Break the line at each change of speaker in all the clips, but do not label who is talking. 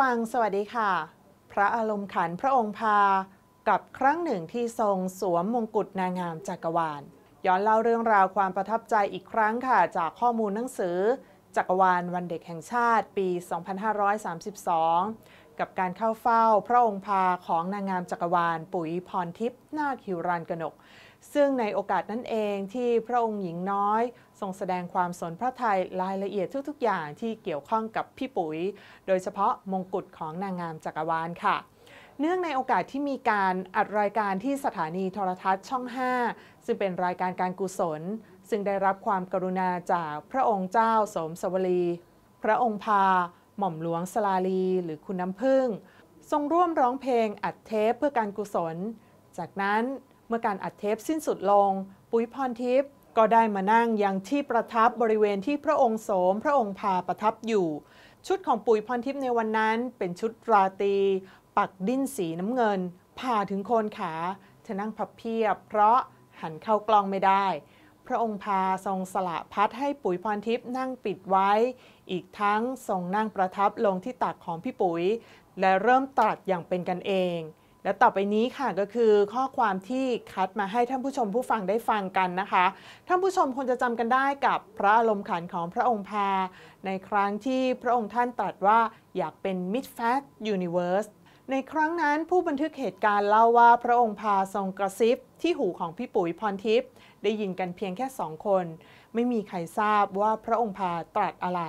วังสวัสดีค่ะ พระอารมณ์ขันพระองค์พากับครั้งหนึ่งที่ทรงสวมมงกุฎนางงามจักรวาล ย้อนเล่าเรื่องราวความประทับใจอีกครั้งค่ะจากข้อมูลหนังสือจักรวาลวันเด็กแห่งชาติปี 2532กับการเข้าเฝ้าพระองค์พาของนางงามจักรวาล ปุ๋ยพรทิพย์นาคิวรันกนก ซึ่งในโอกาสนั้นเองที่พระองค์หญิงน้อยทรงแสดงความสนพระทัยรายละเอียดทุกๆอย่างที่เกี่ยวข้องกับพี่ปุ๋ย โดยเฉพาะมงกุฎของนางงามจักรวาลค่ะ เนื่องในโอกาสที่มีการอัดรายการที่สถานีโทรทัศน์ช่อง 5 ซึ่งเป็นรายการการกุศล ซึ่งได้รับความกรุณาจากพระองค์เจ้าสมสวลี พระองค์พาหม่อมหลวงสลาลีหรือคุณน้ำพึ่งทรงร่วมร้องเพลงอัดเทปเพื่อการกุศล จากนั้นเมื่อการอัดเทปสิ้นสุดลง ปุ๋ยพรทิพย์ก็ได้มานั่งยังที่ประทับบริเวณที่พระองค์โสมพระองค์พาประทับอยู่ ชุดของปุ๋ยพรทิพย์ในวันนั้น เป็นชุดราตรีปักดิ้นสีน้ำเงินผ่าถึงโคนขาเธอนั่งพับเพียบ เพราะหันเข้ากล้องไม่ได้พระองค์พาทรงสละพัดให้ปุ๋ยพรทิพย์นั่งปิดไว้ อีกทั้งทรงนั่งประทับลงที่ตักของพี่ปุ๋ย และเริ่มตรัสอย่างเป็นกันเอง และต่อไปนี้ค่ะก็คือ ข้อความที่คัดมาให้ท่านผู้ชมผู้ฟังได้ฟังกันนะคะ ท่านผู้ชมควรจะจำกันได้กับพระอารมณ์ขันของพระองค์พาในครั้งที่พระองค์ท่านตรัสว่าอยากเป็นมิดแฟยูนิเว e ร์สในครั้งนั้นผู้บันทึกเหตุการณ์เล่า ว่าพระองค์พาทรงกระซิบที่หูของพี่ปุ๋ยพรทิพย์ได้ยินกันเพียงแค่สองคน ไม่มีใครทราบว่าพระองค์พาตรัสอะไร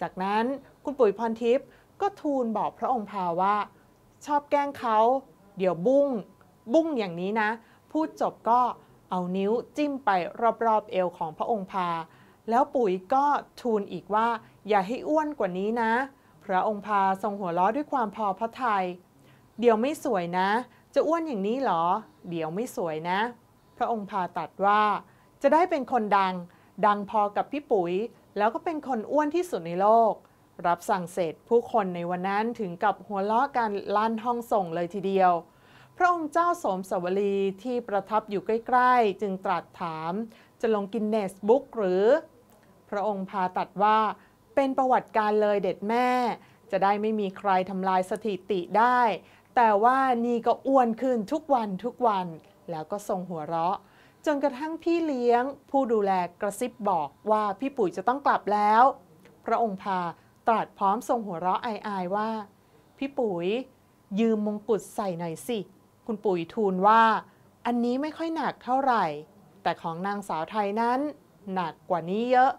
จากนั้นคุณปุ๋ยพรทิพย์ก็ทูลบอกพระองค์พาว่า ชอบแกล้งเขาเดี๋ยวบุ้งบุ้งอย่างนี้นะ พูดจบก็เอานิ้วจิ้มไปรอบๆเอวของพระองค์พา แล้วปุ๋ยก็ทูลอีกว่า อย่าให้อ้วนกว่านี้นะ พระองค์พาทรงหัวล้อด้วยความพอพระทยัยเดี๋ยวไม่สวยนะ จะอ้วนอย่างนี้หรอ เดี๋ยวไม่สวยนะ พระองค์พาตัดว่าจะได้เป็นคนดัง ดังพอกับพี่ปุ๋ย แล้วก็เป็นคนอ้วนที่สุดในโลก รับสั่งเสร็จ ผู้คนในวันนั้นถึงกับหัวเราะกันลั่นห้องส่งเลยทีเดียว พระองค์เจ้าสมสวรีที่ประทับอยู่ใกล้ ๆ จึงตรัสถาม จะลงกินเนสบุ๊กหรือ พระองค์พาตัดว่า เป็นประวัติการเลยเด็ดแม่ จะได้ไม่มีใครทำลายสถิติได้แต่ว่านี่ก็อ้วนขึ้นทุกวันทุกวัน แล้วก็ทรงหัวเราะ จนกระทั่งพี่เลี้ยงผู้ดูแลกระซิบบอกว่าพี่ปุ๋ยจะต้องกลับแล้ว พระองค์พาตรัสพร้อมทรงหัวเราะอายๆว่า พี่ปุ๋ย ยืมมงกุฎใส่หน่อยสิ คุณปุ๋ยทูลว่า อันนี้ไม่ค่อยหนักเท่าไหร่ แต่ของนางสาวไทยนั้น หนักกว่านี้เยอะ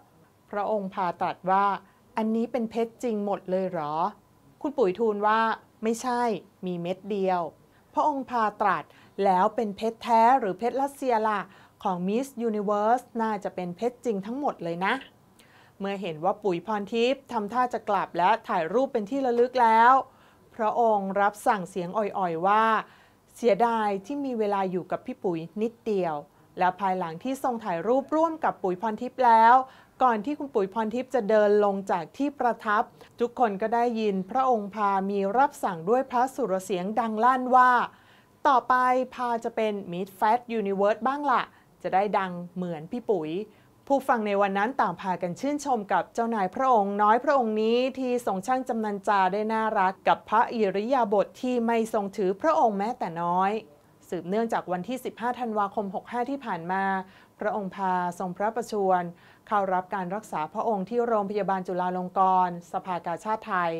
พระองค์พาตรัสว่า อันนี้เป็นเพชรจริงหมดเลยหรอ คุณปุ๋ยทูลว่าไม่ใช่ มีเม็ดเดียว พระองค์พาตรัสแล้วเป็นเพชรแท้หรือเพชรรัสเซียล่ะของมิสยูนิเวอร์ส น่าจะเป็นเพชรจริงทั้งหมดเลยนะ เมื่อเห็นว่าปุ๋ยพรทิพย์ทำท่าจะกลับและถ่ายรูปเป็นที่ระลึกแล้ว พระองค์รับสั่งเสียงอ่อยๆว่า เสียดายที่มีเวลาอยู่กับพี่ปุ๋ยนิดเดียว และภายหลังที่ทรงถ่ายรูปร่วมกับปุ๋ยพรทิพย์แล้วก่อนที่คุณปุ๋ยพรทิพย์จะเดินลงจากที่ประทับ ทุกคนก็ได้ยินพระองค์พามีรับสั่งด้วยพระสุรเสียงดังลั่นว่า ต่อไปพาจะเป็นมิดแฟตยูนิเวิร์สบ้างละ่ะ จะได้ดังเหมือนพี่ปุ๋ย ผู้ฟังในวันนั้นต่างพากันชื่นชมกับเจ้านายพระองค์ น้อยพระองค์นี้ที่ทรงช่างจำนันจาได้น่ารักกับพระอิริยาบถทที่ไม่ทรงถือพระองค์แม้แต่น้อยสืบเนื่องจากวันที่ 15 ธันวาคม 65 ที่ผ่านมา พระองค์พาทรงพระประชวรเข้ารับการรักษาพระองค์ที่โรงพยาบาลจุฬาลงกรณ์สภากาชาติไทย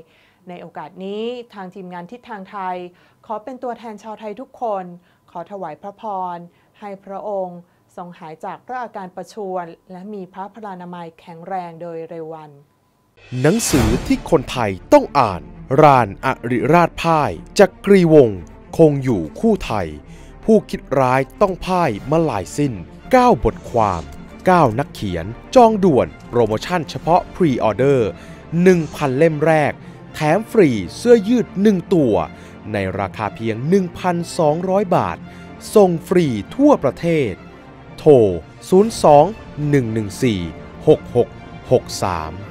ในโอกาสนี้ทางทีมงานทิศทางไทย ขอเป็นตัวแทนชาวไทยทุกคน ขอถวายพระพรให้พระองค์ทรงหายจากพระอาการประชวรและมีพระพลานามัยแข็งแรงโดยเร็ววัน
หนังสือที่คนไทยต้องอ่านรานอริราชพ่ายจักกรีวงศ์คงอยู่คู่ไทย ผู้คิดร้ายต้องพ่ายมาลายสิ้น 9 บทความ 9 นักเขียนจองด่วนโปรโมชั่นเฉพาะพรีออเดอร์ 1,000 เล่มแรก แถมฟรีเสื้อยืด 1 ตัว ในราคาเพียง 1,200 บาทส่งฟรีทั่วประเทศ โทร02 114 6663